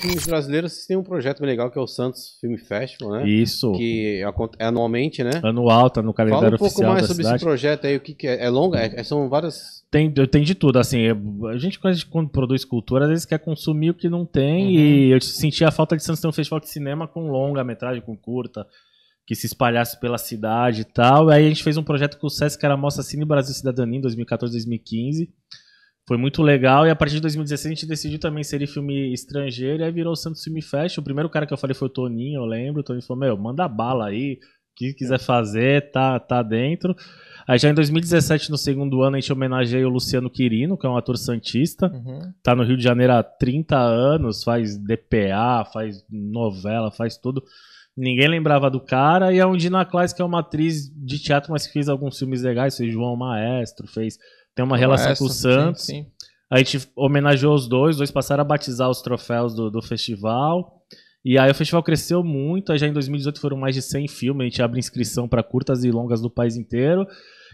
filmes brasileiros, tem um projeto bem legal que é o Santos Film Festival, né? Isso. Que é anualmente, né? Anual, tá no calendário oficial. Fala um pouco mais sobre cidade. esse projeto aí, o que, que é? É longa? É, são várias. Tem, tem de tudo, assim. A gente, quando, a gente, produz cultura, às vezes quer consumir o que não tem. Uhum. E eu senti a falta de Santos ter um festival de cinema com longa metragem, com curta, que se espalhasse pela cidade e tal. Aí a gente fez um projeto com o Sesc, que era a Mostra Cine Brasil Cidadania em 2014, 2015 foi muito legal. E a partir de 2016 a gente decidiu também inserir filme estrangeiro. E aí virou o Santos Filme Fest. O primeiro cara que eu falei foi o Toninho, eu lembro. O Toninho falou: Meu, manda bala aí. O que quiser fazer, tá, tá dentro. Aí já em 2017, no segundo ano, a gente homenageia o Luciano Quirino, que é um ator santista. Uhum. Tá no Rio de Janeiro há 30 anos, faz DPA, faz novela, faz tudo. Ninguém lembrava do cara. E a Undina Class, que é uma atriz de teatro, mas que fez alguns filmes legais. Fez João Maestro, fez tem uma relação é com o Santos. Sim, sim. A gente homenageou os dois, os dois passaram a batizar os troféus do, do festival. E aí o festival cresceu muito, aí já em 2018 foram mais de 100 filmes, a gente abre inscrição para curtas e longas do país inteiro.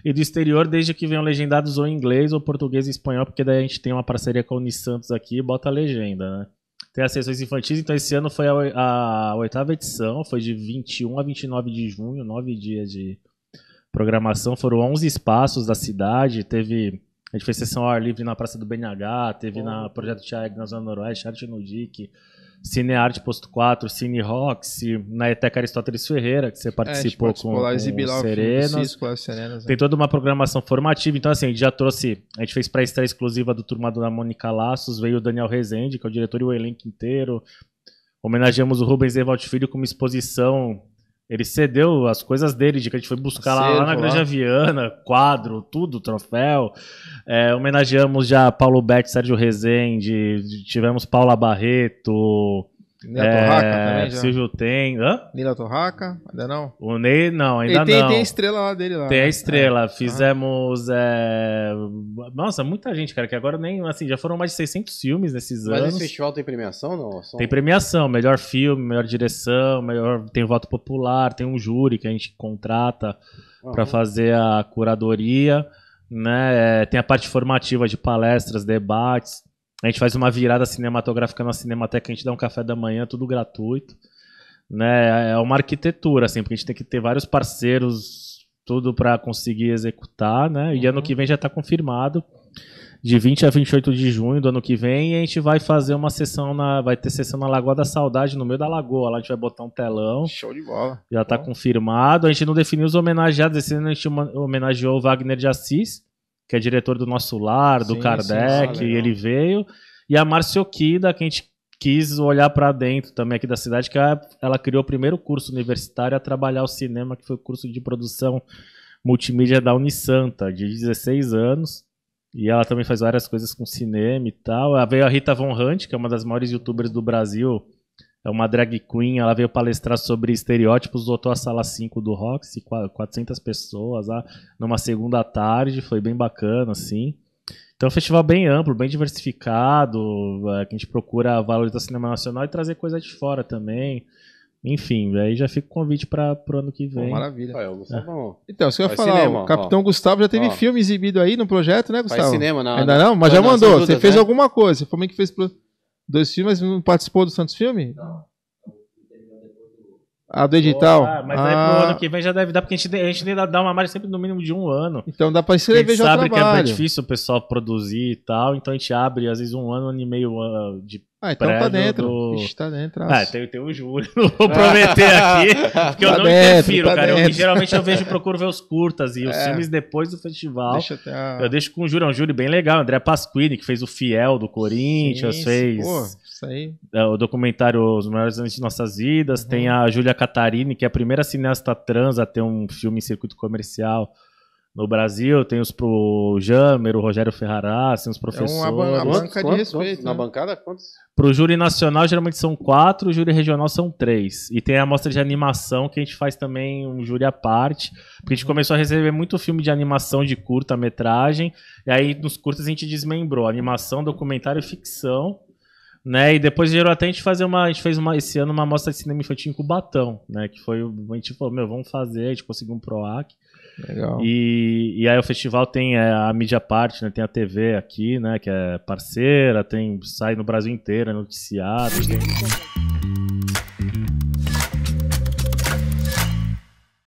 E do exterior, desde que venham legendados ou em inglês, ou português e espanhol, porque daí a gente tem uma parceria com a Unisantos aqui e bota a legenda, né? Tem as sessões infantis, então esse ano foi a, a, a oitava edição, foi de 21 a 29 de junho, nove dias de, programação, foram 11 espaços da cidade, teve... A gente fez sessão ao ar livre na Praça do BNH, teve oh. na Projeto Tiag na Zona Noroeste, Arte no DIC, Cine Arte Posto 4, Cine Rocks, na ETEC Aristóteles Ferreira, que você é, participou, é, com, lá, com lá, Serenas. Cisco, Serenas Tem né? toda uma programação formativa. Então, assim, a gente já trouxe... A gente fez pré-estreia exclusiva do Turma da Mônica Laços, veio o Daniel Rezende, que é o diretor e o elenco inteiro. Homenageamos o Rubens Evald Filho com uma exposição ele cedeu as coisas dele, de que a gente foi buscar lá, lá, na Granja Viana, quadro, tudo, troféu. É, homenageamos já Paulo Betti, Sérgio Rezende, tivemos Paula Barreto, Nila é, Torraca também já? Silvio tem. Hã? Nila Torraca? Ainda não? O Ney, não, ainda tem, não. Tem a estrela lá dele lá. Tem a né? estrela. É. Fizemos. É... Nossa, muita gente, cara, que agora nem. Assim, já foram mais de 600 filmes nesses Mas anos. Mas esse festival tem premiação, não? São... Tem premiação. Melhor filme, melhor direção, melhor. Tem voto popular, tem um júri que a gente contrata uhum. para fazer a curadoria. Né? É, tem a parte formativa de palestras, debates. A gente faz uma virada cinematográfica na Cinemateca, a gente dá um café da manhã, tudo gratuito. Né? É uma arquitetura, assim, porque a gente tem que ter vários parceiros, tudo para conseguir executar, né? E uhum. ano que vem já está confirmado. De 20 a 28 de junho do ano que vem, a gente vai fazer uma sessão na. Vai ter sessão na Lagoa da Saudade, no meio da lagoa. Lá a gente vai botar um telão. Show de bola. Já está confirmado. A gente não definiu os homenageados. Esse ano a gente homenageou o Wagner de Assis que é diretor do Nosso Lar, do sim, Kardec, sim, ele veio. E a Márcio Kida, que a gente quis olhar para dentro também aqui da cidade, que ela, é ela criou o primeiro curso universitário a trabalhar o cinema, que foi o curso de produção multimídia da Unisanta, de 16 anos. E ela também faz várias coisas com cinema e tal. Ela veio a Rita Von Hunt, que é uma das maiores youtubers do Brasil, é uma drag queen, ela veio palestrar sobre estereótipos, lotou a sala 5 do Roxy, 400 pessoas lá, numa segunda tarde, foi bem bacana, assim. Então é um festival bem amplo, bem diversificado, é, que a gente procura valorizar o cinema nacional e trazer coisa de fora também. Enfim, aí já fica o convite para o ano que vem. Oh, maravilha. é. Então, isso que eu ia falar, cinema, o Capitão ó. Gustavo já teve ó. filme exibido aí no projeto, né, Gustavo? Faz cinema, não. Ainda não? mas não, já não, mandou, você fez né? alguma coisa, você foi que fez... Pro... Dois filmes, mas não participou do Santos Filme? Não a ah, do edital. mas aí pro ah. ano que vem já deve dar, porque a gente, a gente dá uma margem sempre no mínimo de um ano. Então dá pra escrever já o trabalho. A gente sabe que é difícil o pessoal produzir e tal, então a gente abre às vezes um ano, um ano e meio ah, de ah, então tá dentro. Do... Ixi, tá dentro. Ah, tem, tem um juro. Não vou prometer aqui, porque tá eu não dentro, interfiro, tá cara. Eu, geralmente eu vejo, procuro ver os curtas e é. os filmes depois do festival. Deixa até a... Eu deixo com o júri, é um júri bem legal. André Pasquini, que fez o Fiel do Corinthians, Sim, fez. Pô isso aí. É, o documentário Os Melhores Anos de Nossas Vidas. Uhum. Tem a Júlia Catarini, que é a primeira cineasta trans a ter um filme em circuito comercial no Brasil. Tem os pro Jamer, o Rogério Ferrará, tem assim, os professores. É uma, ban de respeito. Né? Na bancada, quantos? Pro júri nacional, geralmente são quatro, o júri regional são três. E tem a amostra de animação, que a gente faz também um júri à parte. Porque a gente uhum. começou a receber muito filme de animação de curta-metragem. E aí, nos curtas, a gente desmembrou animação, documentário e ficção né? E depois gerou até a gente fazer uma. A gente fez uma, esse ano uma mostra de cinema infantil em Cubatão, né? Que foi. A gente falou, meu, vamos fazer, a gente conseguiu um PROAC. Legal. E, e aí o festival tem é, a mídia parte, né? Tem a TV aqui, né? Que é parceira, tem. sai no Brasil inteiro, é noticiado. Tem...